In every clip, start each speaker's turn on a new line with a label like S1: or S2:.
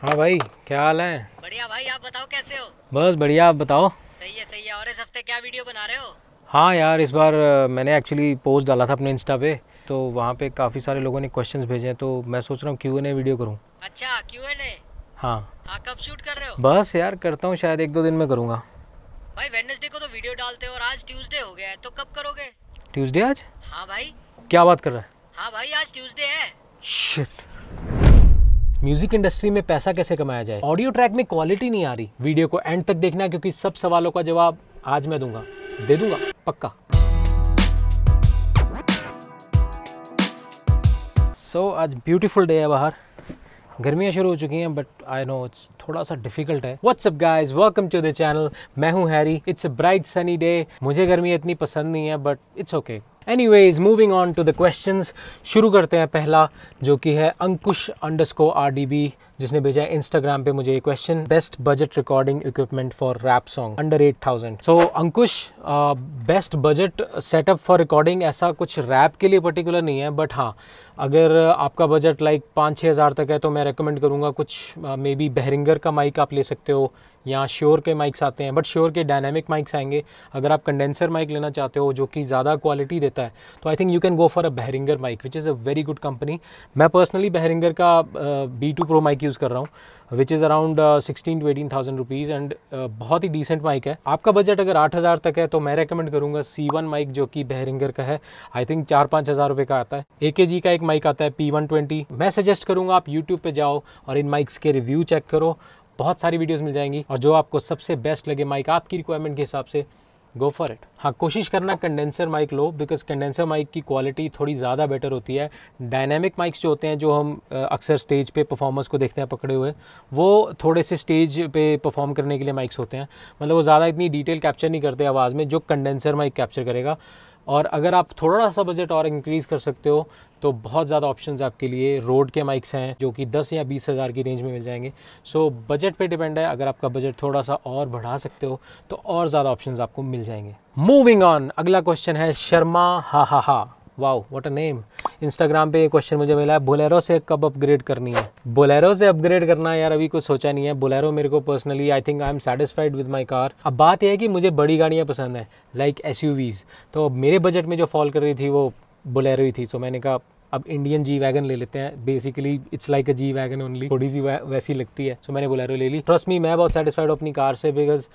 S1: हाँ भाई क्या हाल है बढ़िया भाई आप बताओ कैसे हो बस बढ़िया आप बताओ सही है सही है और इस हफ्ते क्या वीडियो बना रहे हो हाँ यार इस बार मैंने एक्चुअली पोस्ट डाला था अपने इंस्टा पे तो वहाँ पे काफ़ी सारे लोगों ने क्वेश्चन भेजे हैं तो मैं सोच रहा हूँ क्यू एन ए वीडियो करूँ अच्छा क्यू एन ए हाँ हाँ कब शूट कर रहे हो बस यार करता हूँ शायद एक दो दिन में करूँगा भाई वेडनेसडे को तो वीडियो डालते हो और आज ट्यूसडे हो गया है तो कब करोगे ट्यूसडे आज हाँ भाई क्या बात कर रहा है हाँ भाई आज ट्यूसडे है शिट म्यूजिक इंडस्ट्री में पैसा कैसे कमाया जाए ऑडियो ट्रैक में क्वालिटी नहीं आ रही वीडियो को एंड तक देखना क्योंकि सब सवालों का जवाब आज मैं दूंगा दे दूंगा पक्का सो so, आज ब्यूटीफुल डे है बाहर गर्मियाँ शुरू हो चुकी हैं बट आई नो इट्स थोड़ा सा डिफिकल्ट है what's up guys welcome to the channel मैं हूँ Harry it's a bright sunny day मुझे गर्मी इतनी पसंद नहीं है but it's okay anyways moving on to the questions शुरू करते हैं पहला जो कि है Ankush underscore R D B जिसने भेजा है इंस्टाग्राम पे मुझे ये question best budget recording equipment for rap song under eight thousand so Ankush best budget setup for recording ऐसा कुछ रैप के लिए पर्टिकुलर नहीं है बट हाँ अगर आपका बजट लाइक पाँच छः हज़ार तक है तो मैं रेकमेंड करूँगा कुछ मे बी बहरिंगर का माइक आप ले सकते हो या श्योर के माइक्स आते हैं बट श्योर के डायनेमिक माइक्स आएंगे अगर आप कंडेंसर माइक लेना चाहते हो जो कि ज़्यादा क्वालिटी देता है तो I think you can go for a Behringer mic which is a very good company मैं पर्सनली बहरिंगर का B two pro mic use कर रहा हूँ which is around sixteen to eighteen thousand rupees and बहुत ही decent mic है आपका budget अगर आठ हज़ार तक है तो मैं रेकमेंड करूँगा सी वन माइक जो कि बहरिंगर का है आई थिंक चार पाँच हज़ार रुपये का आता है ए के जी का एक माइक आता है पी वन ट्वेंटी मैं सजेस्ट करूँगा आप यूट्यूब पर जाओ और इन माइक्स के रिव्यू चेक करो बहुत सारी वीडियोज मिल जाएंगी और जो आपको सबसे बेस्ट लगे माइक आपकी रिक्वायरमेंट के हिसाब से गो फॉर इट हाँ कोशिश करना कंडेंसर माइक लो बिकॉज कंडेंसर माइक की क्वालिटी थोड़ी ज़्यादा बेटर होती है डायनेमिक माइक्स जो होते हैं जो हम अक्सर स्टेज पे परफॉर्मर्स को देखते हैं पकड़े हुए वो थोड़े से स्टेज पे परफॉर्म करने के लिए माइक्स होते हैं मतलब वो ज़्यादा इतनी डिटेल कैप्चर नहीं करते आवाज़ में जो कंडेंसर माइक कैप्चर करेगा और अगर आप थोड़ा सा बजट और इंक्रीज़ कर सकते हो तो बहुत ज़्यादा ऑप्शंस आपके लिए रोड के माइक्स हैं जो कि 10 या बीस हज़ार की रेंज में मिल जाएंगे सो so, बजट पे डिपेंड है अगर आपका बजट थोड़ा सा और बढ़ा सकते हो तो और ज़्यादा ऑप्शंस आपको मिल जाएंगे मूविंग ऑन अगला क्वेश्चन है शर्मा हा हा हा wow what a name Instagram पे ये क्वेश्चन मुझे मिला है बोलेरो से कब अपग्रेड करनी है बोलेरो से अपग्रेड करना यार अभी कुछ सोचा नहीं है बोलेरो मेरे को personally I think I am satisfied with my car अब बात यह है कि मुझे बड़ी गाड़ियाँ पसंद है लाइक एस तो मेरे बजट में जो फॉल कर रही थी वो बोलेरो ही थी सो so, मैंने कहा अब इंडियन जी वैगन ले लेते हैं basically it's like a G wagon only थोड़ी सी वैसी लगती है सो so, मैंने बोलेरो ले ली ट्रस्ट मी मैं बहुत सेटिस्फाइड हूँ अपनी कार से बिकॉज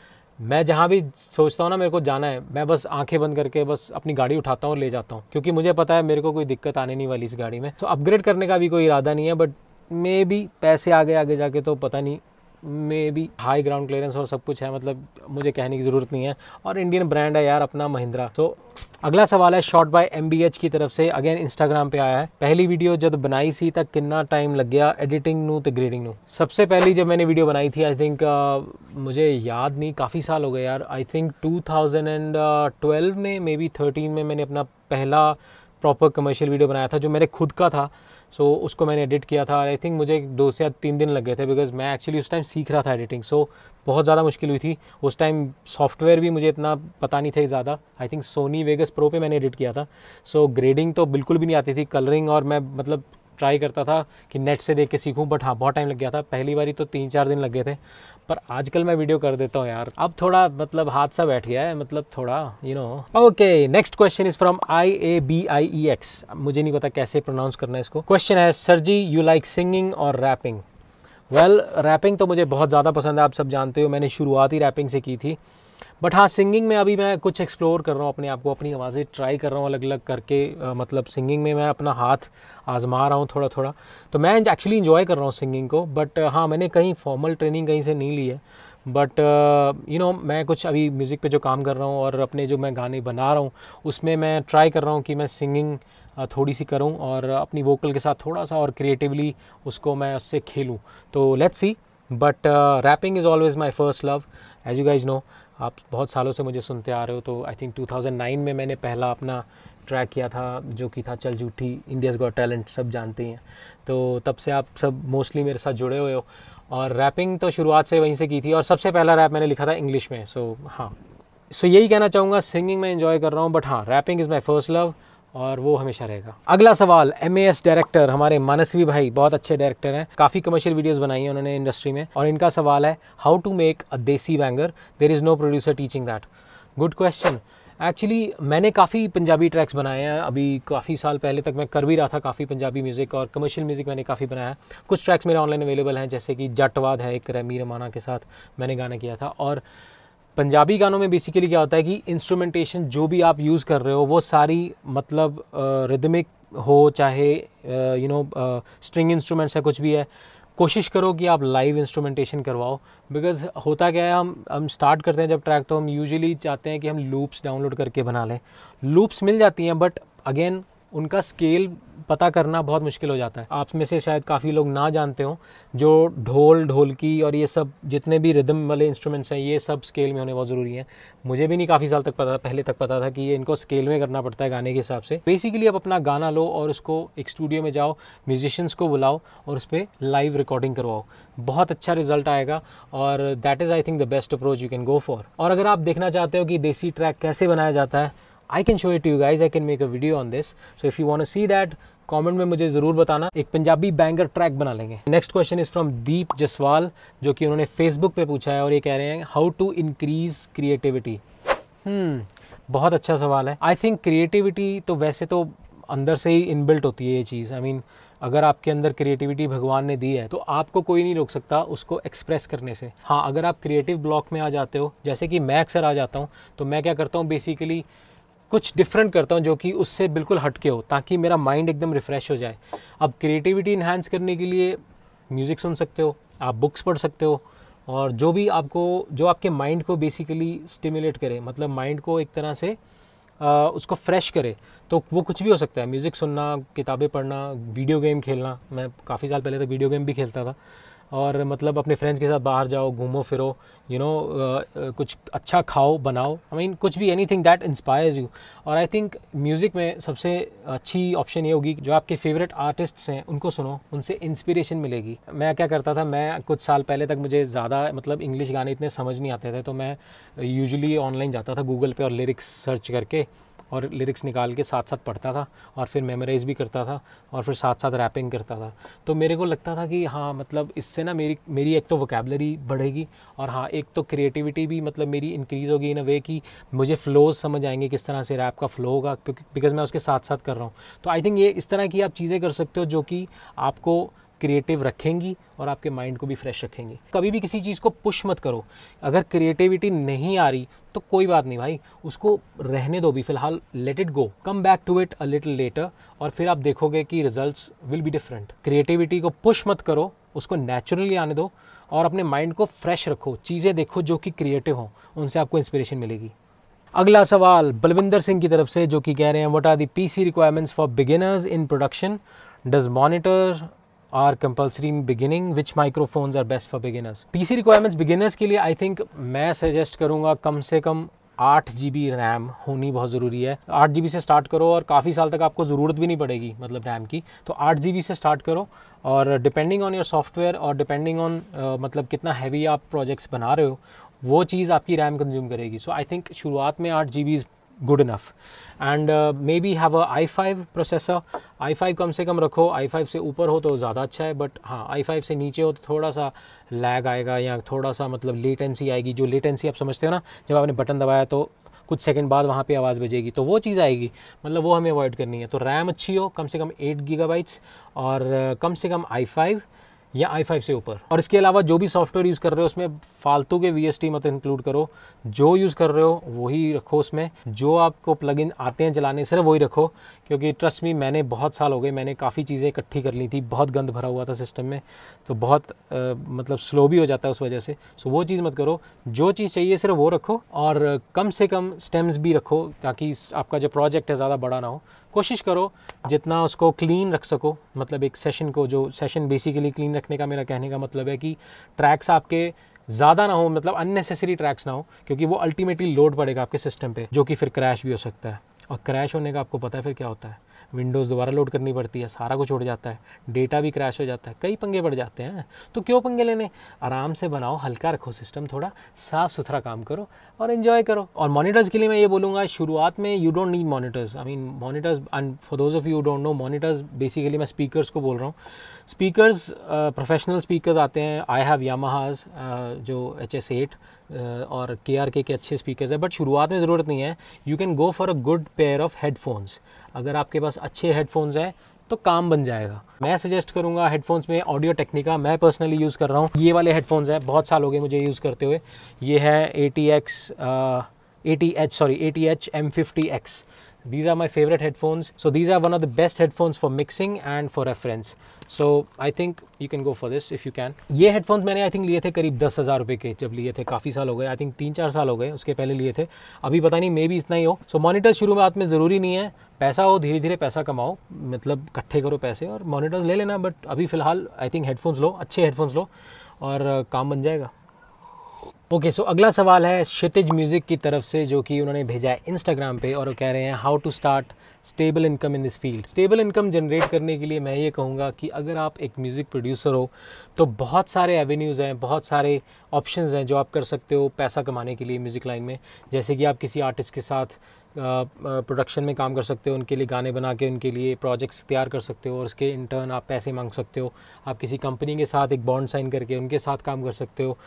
S1: मैं जहाँ भी सोचता हूँ ना मेरे को जाना है मैं बस आंखें बंद करके बस अपनी गाड़ी उठाता हूँ और ले जाता हूँ क्योंकि मुझे पता है मेरे को कोई दिक्कत आने नहीं वाली इस गाड़ी में तो अपग्रेड करने का भी कोई इरादा नहीं है बट मे भी पैसे आगे आगे जाके तो पता नहीं में भी हाई ग्राउंड क्लियरेंस और सब कुछ है मतलब मुझे कहने की ज़रूरत नहीं है और इंडियन ब्रांड है यार अपना महिंद्रा तो अगला सवाल है शॉट बाय एम की तरफ से अगेन इंस्टाग्राम पे आया है पहली वीडियो जब बनाई सी तक कितना टाइम लग गया एडिटिंग नू तो ग्रेडिंग नू सबसे पहली जब मैंने वीडियो बनाई थी आई थिंक uh, मुझे याद नहीं काफ़ी साल हो गए यार I think two and twelve में मे बी थर्टीन में मैंने अपना पहला प्रॉपर कमर्शियल वीडियो बनाया था जो मेरे खुद का था सो so, उसको मैंने एडिट किया था और आई थिंक मुझे दो से तीन दिन लग गए थे बिकॉज मैं एक्चुअली उस टाइम सीख रहा था एडिटिंग सो so, बहुत ज़्यादा मुश्किल हुई थी उस टाइम सॉफ्टवेयर भी मुझे इतना पता नहीं था ज़्यादा I think Sony Vegas pro पे मैंने एडिट किया था सो so, ग्रेडिंग तो बिल्कुल भी नहीं आती थी कलरिंग और मैं मतलब ट्राई करता था कि नेट से देख के सीखूँ बट हाँ बहुत टाइम लग गया था पहली बारी तो तीन चार दिन लग गए थे पर आजकल मैं वीडियो कर देता हूँ यार अब थोड़ा मतलब हाथ सा बैठ गया है मतलब थोड़ा you know okay next question is from I A B I E X मुझे नहीं पता कैसे प्रोनाउंस करना है इसको क्वेश्चन है sir ji you like singing और रैपिंग वेल रैपिंग तो मुझे बहुत ज़्यादा पसंद है आप सब जानते हो मैंने शुरुआत ही रैपिंग से की थी बट हाँ सिंगिंग में अभी मैं कुछ एक्सप्लोर कर रहा हूँ अपने आप को अपनी आवाज़ें ट्राई कर रहा हूँ अलग अलग करके आ, मतलब सिंगिंग में मैं अपना हाथ आजमा रहा हूँ थोड़ा थोड़ा तो मैं एक्चुअली इन्जॉय कर रहा हूँ सिंगिंग को बट हाँ मैंने कहीं फॉर्मल ट्रेनिंग कहीं से नहीं ली है बट यू नो मैं कुछ अभी म्यूज़िक पे जो काम कर रहा हूँ और अपने जो मैं गाने बना रहा हूँ उसमें मैं ट्राई कर रहा हूँ कि मैं सिंगिंग थोड़ी सी करूँ और अपनी वोकल के साथ थोड़ा सा और क्रिएटिवली उसको मैं उससे खेलूँ तो let's see but rapping is always my first love as you guys know आप बहुत सालों से मुझे सुनते आ रहे हो तो आई थिंक 2009 में मैंने पहला अपना ट्रैक किया था जो कि था चल जूठी इंडियाज़ गॉट टैलेंट सब जानते हैं तो तब से आप सब मोस्टली मेरे साथ जुड़े हुए हो और रैपिंग तो शुरुआत से वहीं से की थी और सबसे पहला रैप मैंने लिखा था इंग्लिश में सो so, हाँ सो so, यही कहना चाहूँगा सिंगिंग मैं इन्जॉय कर रहा हूँ बट हाँ rapping is my first love और वो हमेशा रहेगा अगला सवाल एम डायरेक्टर हमारे मानसवी भाई बहुत अच्छे डायरेक्टर हैं काफ़ी कमर्शियल वीडियोस बनाई हैं उन्होंने इंडस्ट्री में और इनका सवाल है how to make a desi banger there is no producer teaching that good question actually मैंने काफ़ी पंजाबी ट्रैक्स बनाए हैं अभी काफ़ी साल पहले तक मैं कर भी रहा था काफ़ी पंजाबी म्यूज़िक और कमर्शियल म्यूज़िक मैंने काफ़ी बनाया है कुछ ट्रैक्स मेरे ऑनलाइन अवेलेबल हैं जैसे कि जटवाद है एक रमी रमाना के साथ मैंने गाना किया था और पंजाबी गानों में बेसिकली क्या होता है कि इंस्ट्रूमेंटेशन जो भी आप यूज़ कर रहे हो वो सारी मतलब रिदमिक हो चाहे यू नो स्ट्रिंग इंस्ट्रूमेंट्स है कुछ भी है कोशिश करो कि आप लाइव इंस्ट्रूमेंटेशन करवाओ बिकॉज होता क्या है हम हम स्टार्ट करते हैं जब ट्रैक तो हम यूजुअली चाहते हैं कि हम लूप्स डाउनलोड करके बना लें लूप्स मिल जाती हैं बट अगेन उनका स्केल पता करना बहुत मुश्किल हो जाता है आप में से शायद काफ़ी लोग ना जानते हो जो ढोल ढोलकी और ये सब जितने भी रिदम वाले इंस्ट्रूमेंट्स हैं ये सब स्केल में होने बहुत ज़रूरी हैं मुझे भी नहीं काफ़ी साल तक पता पहले तक पता था कि ये इनको स्केल में करना पड़ता है गाने के हिसाब से बेसिकली आप अपना गाना लो और उसको एक स्टूडियो में जाओ म्यूजिशियंस को बुलाओ और उस पर लाइव रिकॉर्डिंग करवाओ बहुत अच्छा रिजल्ट आएगा और that is I think the best approach you can go for और अगर आप देखना चाहते हो कि देसी ट्रैक कैसे बनाया जाता है I can show it you guys I can make a video on this so if you want see that comment में मुझे ज़रूर बताना एक पंजाबी बैंगर ट्रैक बना लेंगे next question is from Deep Jaswal जो कि उन्होंने फेसबुक पे पूछा है और ये कह रहे हैं हाउ टू इंक्रीज क्रिएटिविटी बहुत अच्छा सवाल है आई थिंक क्रिएटिविटी तो वैसे तो अंदर से ही इनबिल्ट होती है ये चीज़ आई I मीन mean, अगर आपके अंदर क्रिएटिविटी भगवान ने दी है तो आपको कोई नहीं रोक सकता उसको एक्सप्रेस करने से हाँ अगर आप क्रिएटिव ब्लॉक में आ जाते हो जैसे कि मैं अक्सर आ जाता हूँ तो मैं क्या करता हूँ बेसिकली कुछ डिफरेंट करता हूँ जो कि उससे बिल्कुल हटके हो ताकि मेरा माइंड एकदम रिफ़्रेश हो जाए अब क्रिएटिविटी इन्हांस करने के लिए म्यूज़िक सुन सकते हो आप बुक्स पढ़ सकते हो और जो भी आपको जो आपके माइंड को बेसिकली स्टिमुलेट करे मतलब माइंड को एक तरह से आ, उसको फ्रेश करे तो वो कुछ भी हो सकता है म्यूज़िक सुनना किताबें पढ़ना वीडियो गेम खेलना मैं काफ़ी साल पहले तक वीडियो गेम भी खेलता था और मतलब अपने फ्रेंड्स के साथ बाहर जाओ घूमो फिरो you you know know, uh, कुछ अच्छा खाओ बनाओ आई I मीन mean, कुछ भी anything that inspires you और आई थिंक म्यूज़िक में सबसे अच्छी ऑप्शन ये होगी जो आपके फेवरेट आर्टिस्ट्स हैं उनको सुनो उनसे इंस्पिरेशन मिलेगी मैं क्या करता था मैं कुछ साल पहले तक मुझे ज़्यादा मतलब इंग्लिश गाने इतने समझ नहीं आते थे तो मैं यूजली ऑनलाइन जाता था गूगल पर और लिरिक्स सर्च करके और लिरिक्स निकाल के साथ साथ पढ़ता था और फिर मेमोराइज़ भी करता था और फिर साथ साथ रैपिंग करता था तो मेरे को लगता था कि हाँ मतलब इससे ना मेरी मेरी एक तो वोकेबलरी बढ़ेगी और हाँ एक तो क्रिएटिविटी भी मतलब मेरी इंक्रीज़ होगी इन अ वे कि मुझे फ्लोज समझ आएंगे किस तरह से रैप का फ्लो होगा बिकॉज मैं उसके साथ साथ कर रहा हूँ तो आई थिंक ये इस तरह की आप चीज़ें कर सकते हो जो कि आपको क्रिएटिव रखेंगी और आपके माइंड को भी फ्रेश रखेंगी कभी भी किसी चीज़ को पुश मत करो अगर क्रिएटिविटी नहीं आ रही तो कोई बात नहीं भाई उसको रहने दो भी फिलहाल let it go come back to it a little later और फिर आप देखोगे कि results will be different creativity को पुश मत करो उसको नेचुरली आने दो और अपने माइंड को फ्रेश रखो चीज़ें देखो जो कि क्रिएटिव हों उनसे आपको इंस्पिरेशन मिलेगी अगला सवाल बलविंदर सिंह की तरफ से जो कि कह रहे हैं what are the P C requirements for beginners in production does monitor are compulsory in beginning which microphones are best for beginners PC requirements beginners के लिए आई थिंक मैं सजेस्ट करूँगा कम से कम आठ जी बी रैम होनी बहुत ज़रूरी है आठ जी बी से स्टार्ट करो और काफ़ी साल तक आपको ज़रूरत भी नहीं पड़ेगी मतलब रैम की तो आठ जी बी से स्टार्ट करो और डिपेंडिंग ऑन योर सॉफ्टवेयर और डिपेंडिंग ऑन मतलब कितना हैवी आप प्रोजेक्ट्स बना रहे हो वो चीज़ आपकी रैम कंज्यूम करेगी सो आई थिंक शुरुआत में आठ G B's good enough and may be have a I five processor I five कम से कम रखो आई फाइव से ऊपर हो तो ज़्यादा अच्छा है बट हाँ आई फाइव से नीचे हो तो थोड़ा सा लैग आएगा या थोड़ा सा मतलब लेटेंसी आएगी जो लेटेंसी आप समझते हो ना जब आपने बटन दबाया तो कुछ सेकंड बाद वहाँ पे आवाज़ बजेगी तो वो चीज़ आएगी मतलब वो हमें अवॉइड करनी है तो रैम अच्छी हो कम से कम एट बाइट्स और uh, कम से कम आई फाइव या i5 से ऊपर और इसके अलावा जो भी सॉफ्टवेयर यूज़ कर रहे हो उसमें फालतू के वी मत इंक्लूड करो जो यूज़ कर रहे हो वही रखो उसमें जो आपको प्लग आते हैं जलाने सिर्फ वही रखो क्योंकि ट्रस्ट मी मैंने बहुत साल हो गए मैंने काफ़ी चीज़ें इकट्ठी कर ली थी बहुत गंद भरा हुआ था सिस्टम में तो बहुत आ, मतलब स्लो भी हो जाता है उस वजह से सो वो चीज़ मत करो जो चीज़ चाहिए सिर्फ वो रखो और कम से कम स्टेम्स भी रखो ताकि आपका जो प्रोजेक्ट है ज़्यादा बड़ा ना हो कोशिश करो जितना उसको क्लीन रख सको मतलब एक सेशन को जो सेशन बेसिकली क्लीन रखने का मेरा कहने का मतलब है कि ट्रैक्स आपके ज़्यादा ना हो मतलब अननेसेसरी ट्रैक्स ना हो क्योंकि वो अल्टीमेटली लोड पड़ेगा आपके सिस्टम पे जो कि फिर क्रैश भी हो सकता है और क्रैश होने का आपको पता है फिर क्या होता है विंडोज़ दोबारा लोड करनी पड़ती है सारा कुछ उड़ जाता है डेटा भी क्रैश हो जाता है कई पंगे पड़ जाते हैं तो क्यों पंगे लेने आराम से बनाओ हल्का रखो सिस्टम थोड़ा साफ़ सुथरा काम करो और इन्जॉय करो और मोनीटर्स के लिए मैं ये बोलूँगा शुरुआत में you don't need monitors I mean monitors and for those of you don't know monitors basically मैं स्पीकर्स को बोल रहा हूँ स्पीकर्स प्रोफेशनल स्पीकर्स आते हैं आई हैव यामाहाज जो एच एस एट और के आर के के अच्छे स्पीकर्स हैं बट शुरुआत में ज़रूरत नहीं है you can go for a good pair of headphones अगर आपके पास अच्छे हेडफोन्स हैं तो काम बन जाएगा मैं सजेस्ट करूंगा हेडफोन्स में ऑडियो टेक्निका मैं पर्सनली यूज़ कर रहा हूँ ये वाले हेडफोन्स हैं बहुत साल हो गए मुझे यूज़ करते हुए ये है A T X A T H sorry A T H M fifty X these are my favorite headphones so these are one of the best headphones for mixing and for reference so I think you can go for this if you can ये headphones मैंने I think लिए थे करीब दस हज़ार रुपये के जब लिए थे काफ़ी साल हो गए आई थिंक तीन चार साल हो गए उसके पहले लिए थे अभी पता नहीं मे भी इतना ही हो सो so, मॉनिटर शुरू में हाथ में ज़रूरी नहीं है पैसा हो धीरे धीरे पैसा कमाओ मतलब इकट्ठे करो पैसे और मॉनिटर्स ले लेना बट अभी फ़िलहाल आई थिंक हेडफोन्स लो अच्छे हेडफोन्स लो और काम बन जाएगा ओके सो अगला सवाल है क्षितिज म्यूज़िक की तरफ से जो कि उन्होंने भेजा है इंस्टाग्राम पे और वो कह रहे हैं how to start stable income in this field stable income generate करने के लिए मैं ये कहूँगा कि अगर आप एक म्यूज़िक प्रोड्यूसर हो तो बहुत सारे एवेन्यूज़ हैं बहुत सारे ऑप्शन हैं जो आप कर सकते हो पैसा कमाने के लिए म्यूज़िक लाइन में जैसे कि आप किसी आर्टिस्ट के साथ प्रोडक्शन में काम कर सकते हो उनके लिए गाने बना के उनके लिए प्रोजेक्ट्स तैयार कर सकते हो और उसके इंटर्न आप पैसे मांग सकते हो आप किसी कंपनी के साथ एक बॉन्ड साइन करके उनके साथ काम कर सकते हो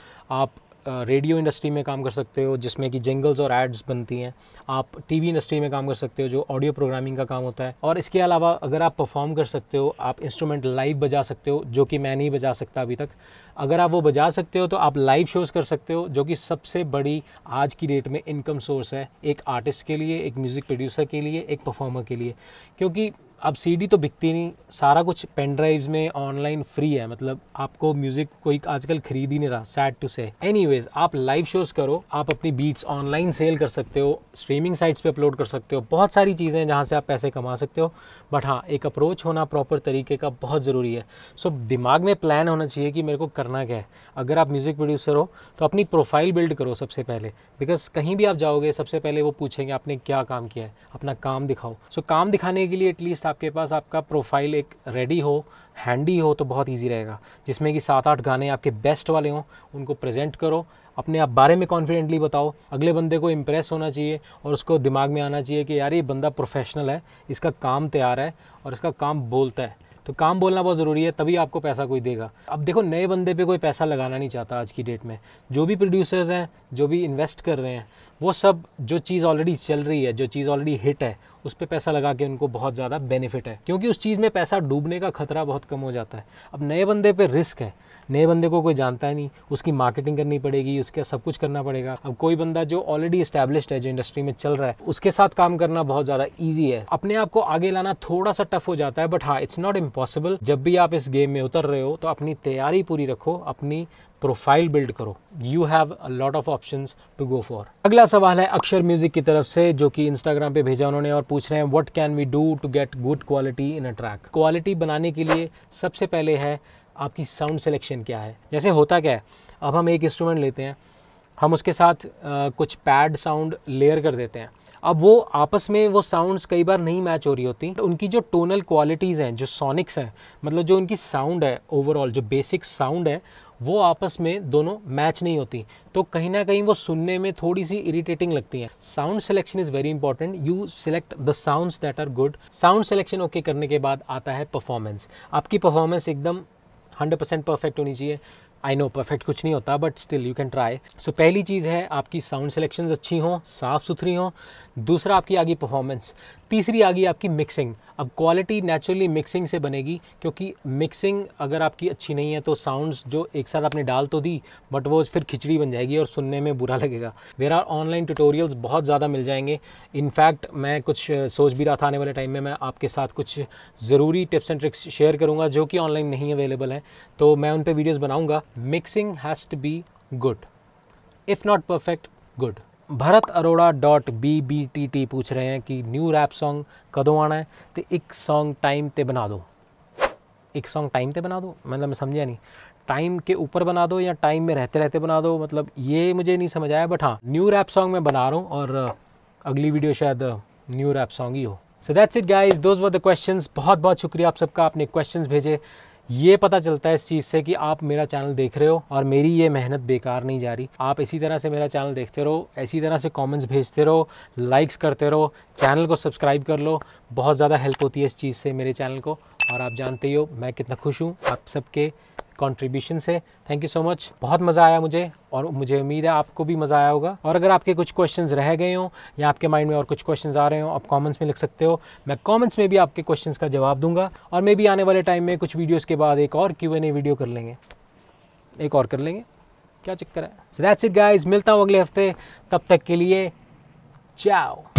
S1: आप रेडियो इंडस्ट्री में काम कर सकते हो जिसमें कि जिंगल्स और एड्स बनती हैं आप टीवी इंडस्ट्री में काम कर सकते हो जो ऑडियो प्रोग्रामिंग का काम होता है और इसके अलावा अगर आप परफॉर्म कर सकते हो आप इंस्ट्रूमेंट लाइव बजा सकते हो जो कि मैं नहीं बजा सकता अभी तक अगर आप वो बजा सकते हो तो आप लाइव शोज़ कर सकते हो जो कि सबसे बड़ी आज की डेट में इनकम सोर्स है एक आर्टिस्ट के लिए एक म्यूज़िक प्रोड्यूसर के लिए एक परफॉर्मर के लिए क्योंकि अब सीडी तो बिकती नहीं सारा कुछ पेन ड्राइव्स में ऑनलाइन फ्री है मतलब आपको म्यूजिक कोई आजकल खरीद ही नहीं रहा सैड टू से एनीवेज आप लाइव शोज करो आप अपनी बीट्स ऑनलाइन सेल कर सकते हो स्ट्रीमिंग साइट्स पे अपलोड कर सकते हो बहुत सारी चीज़ें हैं जहाँ से आप पैसे कमा सकते हो बट हाँ एक अप्रोच होना प्रॉपर तरीके का बहुत ज़रूरी है सो so, दिमाग में प्लान होना चाहिए कि मेरे को करना क्या है अगर आप म्यूज़िक प्रोड्यूसर हो तो अपनी प्रोफाइल बिल्ड करो सबसे पहले बिकॉज कहीं भी आप जाओगे सबसे पहले वो पूछेंगे आपने क्या काम किया है अपना काम दिखाओ सो so, काम दिखाने के लिए एटलीस्ट एटलीस्ट आपके पास आपका प्रोफाइल एक रेडी हो हैंडी हो तो बहुत इजी रहेगा जिसमें कि सात आठ गाने आपके बेस्ट वाले हों उनको प्रेजेंट करो अपने आप बारे में कॉन्फिडेंटली बताओ अगले बंदे को इम्प्रेस होना चाहिए और उसको दिमाग में आना चाहिए कि यार ये बंदा प्रोफेशनल है इसका काम तैयार है और इसका काम बोलता है तो काम बोलना बहुत ज़रूरी है तभी आपको पैसा कोई देगा अब देखो नए बंदे पे कोई पैसा लगाना नहीं चाहता आज की डेट में जो भी प्रोड्यूसर्स हैं जो भी इन्वेस्ट कर रहे हैं वो सब जो चीज़ ऑलरेडी चल रही है जो चीज़ ऑलरेडी हिट है उस पर पैसा लगा के उनको बहुत ज़्यादा बेनिफिट है क्योंकि उस चीज़ में पैसा डूबने का खतरा बहुत कम हो जाता है अब नए बंदे पे रिस्क है नए बंदे को कोई जानता है नहीं उसकी मार्केटिंग करनी पड़ेगी उसके सब कुछ करना पड़ेगा अब कोई बंदा जो ऑलरेडी इस्टेब्लिश है जो इंडस्ट्री में चल रहा है उसके साथ काम करना बहुत ज़्यादा ईजी है अपने आप को आगे लाना थोड़ा सा टफ हो जाता है बट हाँ इट्स नॉट इम्पॉसिबल जब भी आप इस गेम में उतर रहे हो तो अपनी तैयारी पूरी रखो अपनी प्रोफाइल बिल्ड करो you have a lot of options to go for अगला सवाल है अक्षर म्यूज़िक की तरफ से जो कि इंस्टाग्राम पे भेजा उन्होंने और पूछ रहे हैं what can we do to get good quality in a track quality बनाने के लिए सबसे पहले है आपकी साउंड सिलेक्शन क्या है जैसे होता क्या है अब हम एक इंस्ट्रूमेंट लेते हैं हम उसके साथ आ, कुछ पैड साउंड लेयर कर देते हैं अब वो आपस में वो साउंड्स कई बार नहीं मैच हो रही होती तो उनकी जो टोनल क्वालिटीज़ हैं जो सोनिक्स हैं मतलब जो उनकी साउंड है ओवरऑल जो बेसिक साउंड है वो आपस में दोनों मैच नहीं होती तो कहीं ना कहीं वो सुनने में थोड़ी सी इरिटेटिंग लगती है sound selection is very important you select the sounds that are good sound selection okay करने के बाद आता है परफॉर्मेंस आपकी परफॉर्मेंस एकदम हंड्रेड परसेंट परफेक्ट होनी चाहिए आई नो परफेक्ट कुछ नहीं होता but still you can try so पहली चीज़ है आपकी साउंड सिलेक्शंस अच्छी हों साफ़ सुथरी हों दूसरा आपकी आगे परफॉर्मेंस तीसरी आगे आपकी मिक्सिंग अब क्वालिटी नेचुरली मिक्सिंग से बनेगी क्योंकि मिक्सिंग अगर आपकी अच्छी नहीं है तो साउंड्स जो एक साथ आपने डाल तो दी बट वो फिर खिचड़ी बन जाएगी और सुनने में बुरा लगेगा देर आर ऑनलाइन ट्यूटोरियल्स बहुत ज़्यादा मिल जाएंगे इनफैक्ट मैं कुछ सोच भी रहा था आने वाले टाइम में मैं आपके साथ कुछ ज़रूरी टिप्स एंड ट्रिक्स शेयर करूँगा जो कि ऑनलाइन नहीं अवेलेबल है तो मैं उन पर वीडियोज़ बनाऊँगा mixing has to be good if not perfect good Bharat Arora dot B B T T पूछ रहे हैं कि न्यू रैप सॉन्ग कदों आना है तो एक सॉन्ग टाइम ते बना दो एक सॉन्ग टाइम ते बना दो मतलब मैं समझा नहीं टाइम के ऊपर बना दो या टाइम में रहते रहते बना दो मतलब ये मुझे नहीं समझ आया बट हाँ न्यू रैप सॉन्ग मैं बना रहा हूँ और अगली वीडियो शायद न्यू रैप सॉन्ग ही हो so that's it guys those were the question बहुत बहुत शुक्रिया आप सबका आपने क्वेश्चन भेजे ये पता चलता है इस चीज़ से कि आप मेरा चैनल देख रहे हो और मेरी ये मेहनत बेकार नहीं जा रही आप इसी तरह से मेरा चैनल देखते रहो इसी तरह से कमेंट्स भेजते रहो लाइक्स करते रहो चैनल को सब्सक्राइब कर लो बहुत ज़्यादा हेल्प होती है इस चीज़ से मेरे चैनल को और आप जानते ही हो मैं कितना खुश हूँ आप सबके कॉन्ट्रीब्यूशन से थैंक यू सो मच बहुत मज़ा आया मुझे और मुझे उम्मीद है आपको भी मज़ा आया होगा और अगर आपके कुछ क्वेश्चंस रह गए हों या आपके माइंड में और कुछ क्वेश्चंस आ रहे हों आप कमेंट्स में लिख सकते हो मैं कमेंट्स में भी आपके क्वेश्चंस का जवाब दूंगा और मे भी आने वाले टाइम में कुछ वीडियोज़ के बाद एक और क्यू एन ए वीडियो कर लेंगे एक और कर लेंगे क्या चक्कर है सो दैट्स इट गाइज मिलता हूँ अगले हफ्ते तब तक के लिए चाओ